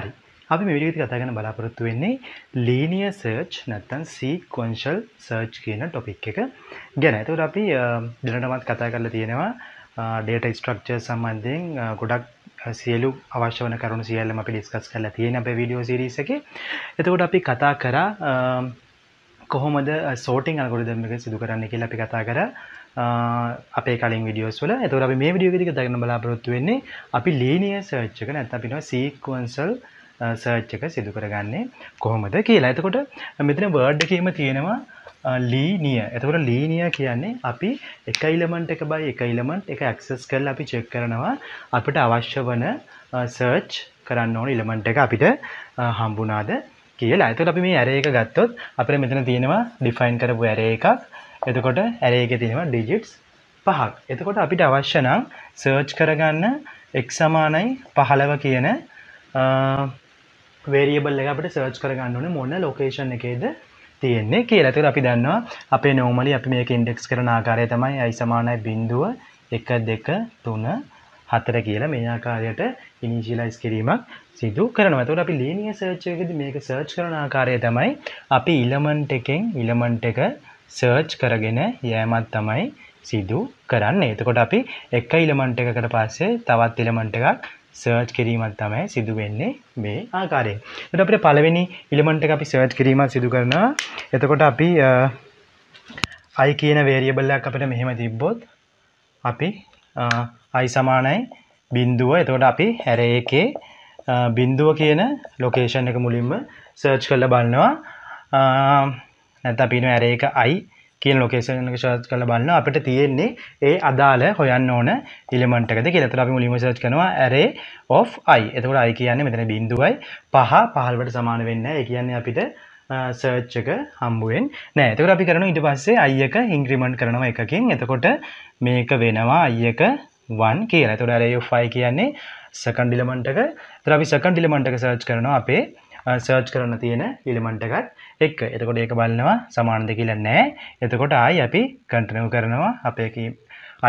හරි අපි මේ විදිහට කතා කරන බලාපොරොත්තු වෙන්නේ linear search නැත්නම් sequential search කියන topic එක ගැන. එතකොට අපි දැනටමත් කතා කරලා තියෙනවා data structure සම්බන්ධයෙන් ගොඩක් සියලු අවශ්‍ය වන කරුණු සියල්ලම අපි ඩිස්කස් කරලා තියෙන අපේ වීඩියෝ සීරීස් එකේ. එතකොට අපි කතා කරා කොහොමද sorting algorithm එක සිදු කරන්න කියලා අපි කතා කරා. අපේ කලින් විඩියෝස් වල ඇතවර අපි මේ විඩියෝ ටික දකින්න බලාපොරොත්තු වෙන්නේ අපි ලීනියර් සර්ච් එක නැත්නම් අපි කියනවා සීක්වන්සල් සර්ච් එක සිදු කරගන්නේ කොහොමද කියලා. එතකොට මෙතන වර්ඩ් එකේම තියෙනවා ලීනිය එතකට ලීනිය කියන්නේ අපි එක ඉලමන්ට් එක බයි එක ඉලමන්ට් එක ඇක්සස් කරල අපි චෙක් කරනවා අපිට අවශ්‍ය වන සර්ච් කරන්න ඕන ඉලමන්ට් එක අපිට හම්බුනාද කියලා ඇතට අපි මේ ඇරේ එක ගත්තොත් අපට මෙතන තියෙනවා ඩිෆයින් කරපු ඇරේ එකක් එතකොට ඇරේක තියෙනවා ඩිජිට්ස් පහක්. එතකොට අපිට අවශ්‍ය නම් සර්ච් කරගන්න x සමානයි 15 කියන වේරියබල් එක අපිට සර්ච් කරගන්න ඕනේ මොන ලොකේෂන් එකේද තියෙන්නේ කියලා. ඒතර අපි දන්නවා අපේ normally අපි මේක ඉන්ඩෙක්ස් කරන ආකාරය තමයි i සමානයි 0 1 2 3 4 කියලා මේ ආකාරයට ඉනිෂියලයිස් කිරීමක් සිදු කරනවා. එතකොට අපි linear search එකේදී මේක search කරන ආකාරය තමයි අපි element එකෙන් element එක සර්ච් කරගෙන යෑමත් තමයි සිදු කරන්න එතකොට අපි එක ඉලමන්ට එකකට පස්සේ තවත් ඉලමන්ට එකක් සර්ච් කිරීමත් තමයි සිදු වෙන්නේ මේ ආකාරයෙන්. එතකොට අපිට පළවෙනි ඉලමන්ට් එක අපි සර්ච් කිරීමක් සිදු කරනවා. එතකොට අපි i කියන වේරියබල් එකක් අපිට මෙහෙම තිබ්බොත් අපි i සමානයි බිඳුව. එතකොට අපි array එකේ බිඳුව කියන ලොකේෂන් එක මුලින්ම සර්ච් කරලා බලනවා. නැත්නම් අපි කියන array එක i කියන ලොකේෂන් එක සර්ච් කරලා බලනවා අපිට තියෙන්නේ ඒ අදාළ හොයන්න ඕන එලිමන්ට් එකද කියලා. එතකොට අපි මුලින්ම සර්ච් කරනවා array of i. එතකොට i කියන්නේ මෙතන බිංදුවයි 5 15ට සමාන වෙන්නේ නැහැ. ඒ කියන්නේ අපිට සර්ච් එක හම්බුවෙන් නෑ. එතකොට අපි කරනවා ඊට පස්සේ i එක ඉන්ක්‍රිමන්ට් කරනවා එකකින්. එතකොට මේක වෙනවා i එක 1 කියලා. එතකොට array of i කියන්නේ second element එක. එතකොට අපි second element එක සර්ච් කරනවා අපේ සර්ච් කරන්න තියෙන ඉලිමන්ට එකත් එක් එතකොට ඒක බලනවා සමානද කියලා නෑ එතකොට ආයි අපි කටනව කරනවා අපේ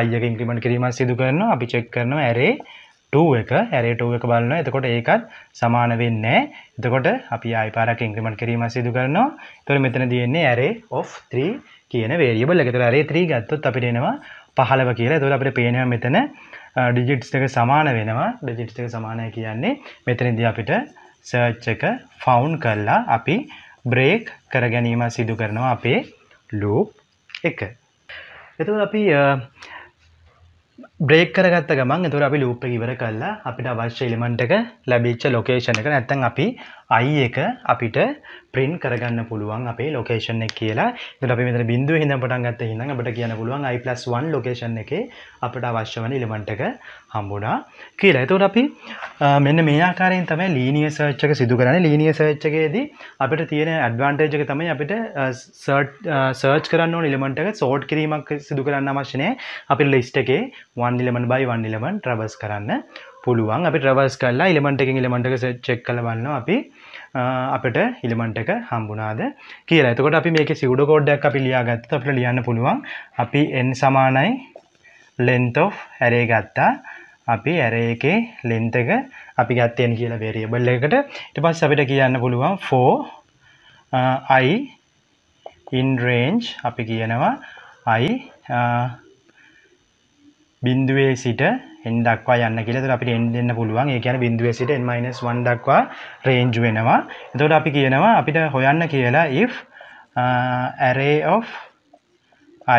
අයක ඉන්ක්‍රමට කිරීම සිදු කරනවා අපි චෙක් කරනවා ඇරේ එක ඇරේටුව එක බලන්න එතකොට ඒකත් සමාන වෙන්නේ එතකොට අපි අයිපාරක් ඉංක්‍රමට කිරීම සිදු කරනවා තොර මෙතන තියෙන්නේ ඇරේ of 3 කියන වේරියබල් එක තොර ඇරේ 3 ගත්තොත් අපිට එනවා 15 කියලා එතකොට අපිට පේනවා මෙතන ඩිජිට්ස් එක සමාන වෙනවා ඩිජිට්ස් එක සමානයි කියන්නේ මෙතනදී අපිට සර්ච් එක ෆවුන් කරලා අපි බ්‍රේක් කරගැනීම සිදු කරනවා අපේ ලූප් එක. එතුව අපි බ්‍රේක් කරගත්ත ගමන් එතුර අපි ලූප ඉවර කල්ලා අපිට අවශ්‍ය එලිමන්ටක ලැබිච්ච ලොකේෂණ එක නැත්තන් අපි අයි එක අපිට ප්‍රින් කරගන්න පුළුවන් අපේ ලොකේෂන් එක කියලා එතකොට අපි මෙතන බිඳුව හිඳන් පටන් ගත්ත හිඳන් අපිට කියන්න පුළුවන් i+1 ලොකේෂන් එකේ අපිට අවශ්‍ය වෙන එලිමන්ට් එක හම්බුණා කියලා. එතකොට අපි මෙන්න මේ ආකාරයෙන් තමයි ලීනියර් සර්ච් එක සිදු කරන්නේ. ලීනියර් සර්ච් එකේදී අපිට තියෙන ඇඩ්වාන්ටේජ් එක තමයි අපිට සර්ච් කරන්න ඕන එලිමන්ට් එක සෝට් කිරීමක් සිදු කරන්න අවශ්‍ය නැහැ. අපිට ලිස්ට් එකේ 1 වන් ඉලමන් බයි වන් ඉලමන් ට්‍රවස් කරන්න පුළුවන් අපි ට්‍රවස් කරලා ඉලමට එකින් ඉලමට එක චෙක් කලවන්න අපි අපට ඉලමට එක හම්බුනාද කියලා එතකොට අපි මේක සිවුඩ කෝඩ්ඩක් අපි ලියාගත්ත අපට ලියන්න පුළුවන් අපි එන් සමානයි ලෙන්ත හැරේ ගත්තා අපි ඇරේ එකේ ලෙන්ත එක අපි ගත්තයෙන් කියලා වේරියබල් එකට ඊට පස්සේ අපිට කියන්න පුළුවන් 4 i in range අපි කියනවා i බින්දුවේ සිට n දක්වා යන්න කියලා. එතකොට අපිට n දෙන්න පුළුවන්. ඒ කියන්නේ බින්දුවේ සිට n 1 දක්වා රේන්ජ් වෙනවා. එතකොට අපි කියනවා අපිට හොයන්න කියලා if uh, array of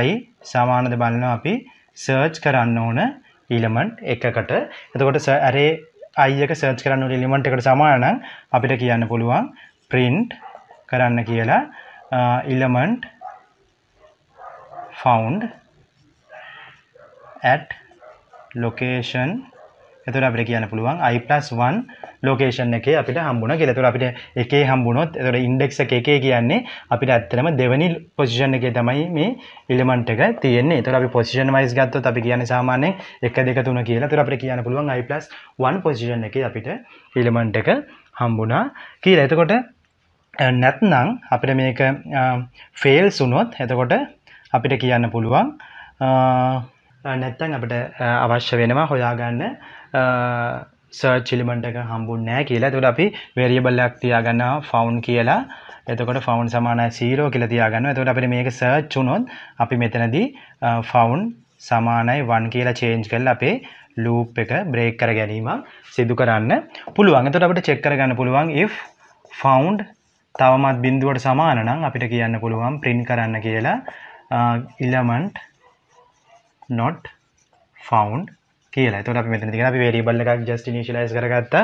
i සමානද බලනවා අපි search කරන්න ඕන element එකකට. එතකොට array i එක search කරන්න ඕන element එකට සමාන නම් අපිට කියන්න පුළුවන් print කරන්න කියලා uh, element found at location එතකොට අපිට කියන්න පුළුවන් i plus 1 location එකේ අපිට හම්බුණා කියලා. එතකොට අපිට එකේ හම්බුණොත් එතකොට index එක එකේ කියන්නේ අපිට ඇත්තටම දෙවෙනි position එකේ තමයි මේ element එක තියෙන්නේ. එතකොට අපි position wise ගත්තොත් අපි කියන්නේ සාමාන්‍යයෙන් 1 2 3 කියලා. එතකොට අපිට කියන්න පුළුවන් i plus 1 position එකේ අපිට element එක හම්බුණා කියලා. එතකොට නැත්නම් අපිට මේක fails වුණොත් එතකොට අපිට කියන්න පුළුවන් නැත්තන් අපට අවශ්‍ය වෙනවා හොයාගන්න සර්චිලිමට එක හම්බුන් නෑ කියලා තුට අපි වෙරියබල්ලයක් තියාගන්න ෆවුන් කියලා එතකොට ෆවුන් සමානයි සීරෝ කියලා තියාගන්න එතකොට අපිට මේක සර්ච් වුණොත් අපි මෙතනදී ෆවුන් සමානයි 1 කියලා චේන්ජ් කරලා අපේ ලූප් එක බ්‍රේක් කර ගැනීම සිදු කරන්න පුළුවන්. එතකොට අපිට චෙක් කරගන්න පුළුවන් if found තවමත් බිඳුවට සමාන නම් අපිට කියන්න පුළුවන් print කරන්න කියලා element not found කියලා තොට මෙතනති අපි වේරිබල්ල එකක් ජස්ට නිශලයිස් කරගත්ත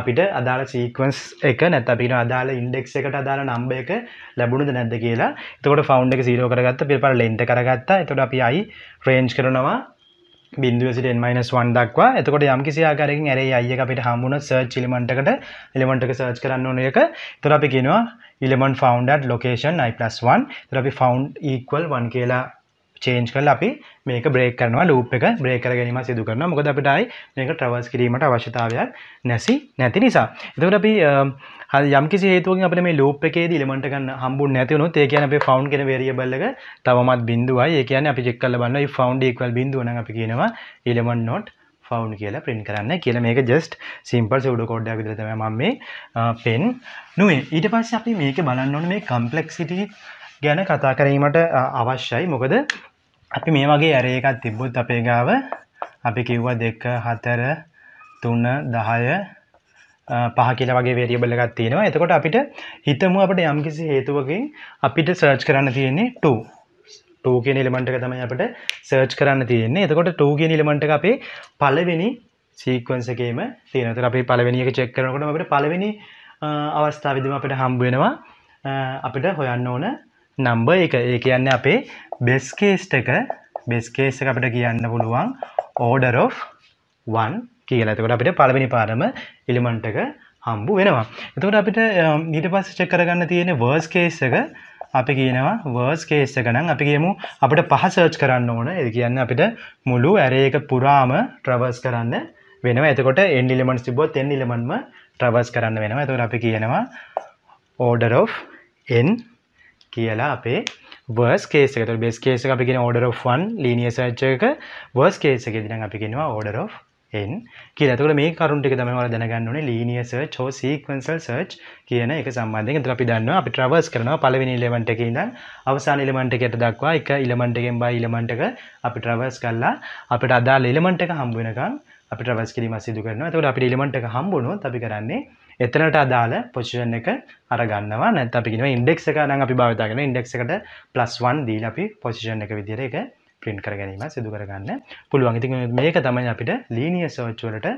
අපිට අදාළ සීකවන්ස් එක නැත් අපිට අදාළ ඉන්ඩෙක් එකට අදාළ නම්බ එක ලැබුණුද නැද්ද කියලා තකොට ෆෞන්් එක සීරෝ කරගත්ත පිපර ලෙන්ට කරගත්ත එතොට අපි අයි ෆ්‍රේන්ච් කරනවා බින්දුවසිට එන්මයිනස්වන් දක්වා එතකොට යම් කිසිආකාරකින් ඇරේ අය අපිට හමුණ සර්ච් ලිමටකට එලිමටක සර්ච් කරන්න ඕන එක තොර අපි කියෙනවා ඉලමන් ෆවන්ඩ ලොකේෂන් i+1 තොර අපි ෆවන්් ඒක්වල් වන් කියලා චේන්ජ් කල් අපි මේක බ්‍රේක් කරනවා ලූප් එක බ්‍රේක් කර ගැනීම සිදු කරනවා මොකද අපිටයි මේක ට්‍රවර්ස් කිරීමට අවශ්‍යතාවයක් නැසි නැති නිසා එතකොට අපි යම් කිසි හේතුවකින් අපිට මේ ලූප් එකේ ඉලෙමන්ට් ගන්න හම්බුනේ නැති වුණොත් ඒ කියන්නේ අපේ found කියන variable එක තවමත් බිඳුවයි ඒ කියන්නේ අපි චෙක් කරලා බලනවා if found equal බිඳුව නම් අපි කියනවා element not ෆවුන් කියලා පින් කරන්න කියල මේක ජස්ට සිම්පල් සවඩ කොඩ්ඩක් විදිරතම ම මේ පෙන් නුවේ ඊට පස්ස අපි මේක බලන්නවන මේ කම්පලෙක්සිටි ගැන කතා කරීමට අවශ්‍යයි මොකද අපි මේ වගේ ඇර එකක් තිබ්බොත් අපේ ගාව අපි කිව්වා දෙක හතර තුන දහය පහ කියලා වගේ වේරියබල් එකක් තියෙනවා එතකොට අපිට හිතමු අපට යම්කිසි හේතුවකින් අපිට සර්ච් කරන්න තියෙන්නේ 2 2 කියන එලිමන්ට් එක තමයි අපිට සර්ච් කරන්න තියෙන්නේ. එතකොට 2 කියන එලිමන්ට් එක අපේ පළවෙනි සීක්වන්ස් එකේම තියෙනවා. එතකොට අපි පළවෙනි එක චෙක් කරනකොට අපිට පළවෙනි අවස්ථාවේදීම අපිට හම්බ වෙනවා අපිට හොයන්න ඕන නම්බර් එක ඒ කියන්නේ අපේ බෙස් කේස් එක බෙස් කේස් එක අපිට කියන්න පුළුවන් order of 1 කියලා. එතකොට අපිට පළවෙනි පාරම එලිමන්ට් එක හම්බ වෙනවා. එතකොට අපිට ඊට පස්සේ චෙක් කරගන්න තියෙන්නේ worst case එක අපි කියනවා worst case එක නම් අපි කියමු අපිට පහ search කරන්න ඕන. ඒ කියන්නේ අපිට මුළු array එක පුරාම traverse කරන්න වෙනවා. එතකොට n elements තිබ්බොත් n element ම traverse කරන්න වෙනවා. එතකොට අපි කියනවා order of n කියලා අපේ වර්ස් කේස එකතු බෙස් කේස අපිගෙන ඕඩර් වන් ලිනිය සච්චක වර්ස් කේස එක දින අපිගෙනවා ඕඩර් එන් කියලතුල මේ කරුන්ටික තමවල දැනගන්නනේ ලිනිය සර්ච් හෝ සීක්වන්සල් සර්ච් කියන එක සම්බන්ධයෙන් අපි දන්න අපි ට්‍රවර්ස් කරනවා පළවෙනි ඉලෙමන්ට එක ඉඳන් අවසාන ඉලෙමන්ට එකට දක්වා එක ඉලමන්ටගෙන් බයි ඉලමන්ටක අපි ට්‍රවර්ස් කරලා අපිට අදාළ ඉලමන්ට එක හම්බුවෙනකම් අපි ට්‍රවර්ස් කිරීම සිදු කරනවා එතකොට අපිට ඉලමන්ට එක හම්බුනොත් අපි කරන්නේ එතනට අදාළ පොසිෂන් එක අරගන්නවා නැත් අපි කියෙන ඉන්ඩෙක් එක නම් අපි භාවිතාගෙන ඉන්ඩෙක් එකට ප්ලස් වන් දීල අපි පොසිෂන් එක විදිර එක පින් කර ගැනීම සිදු කරගන්න පුළුවන් ඉතින් මේක තමයි අපිට ලීනිය සෝච්චලට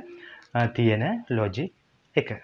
තියෙන ලෝජි එක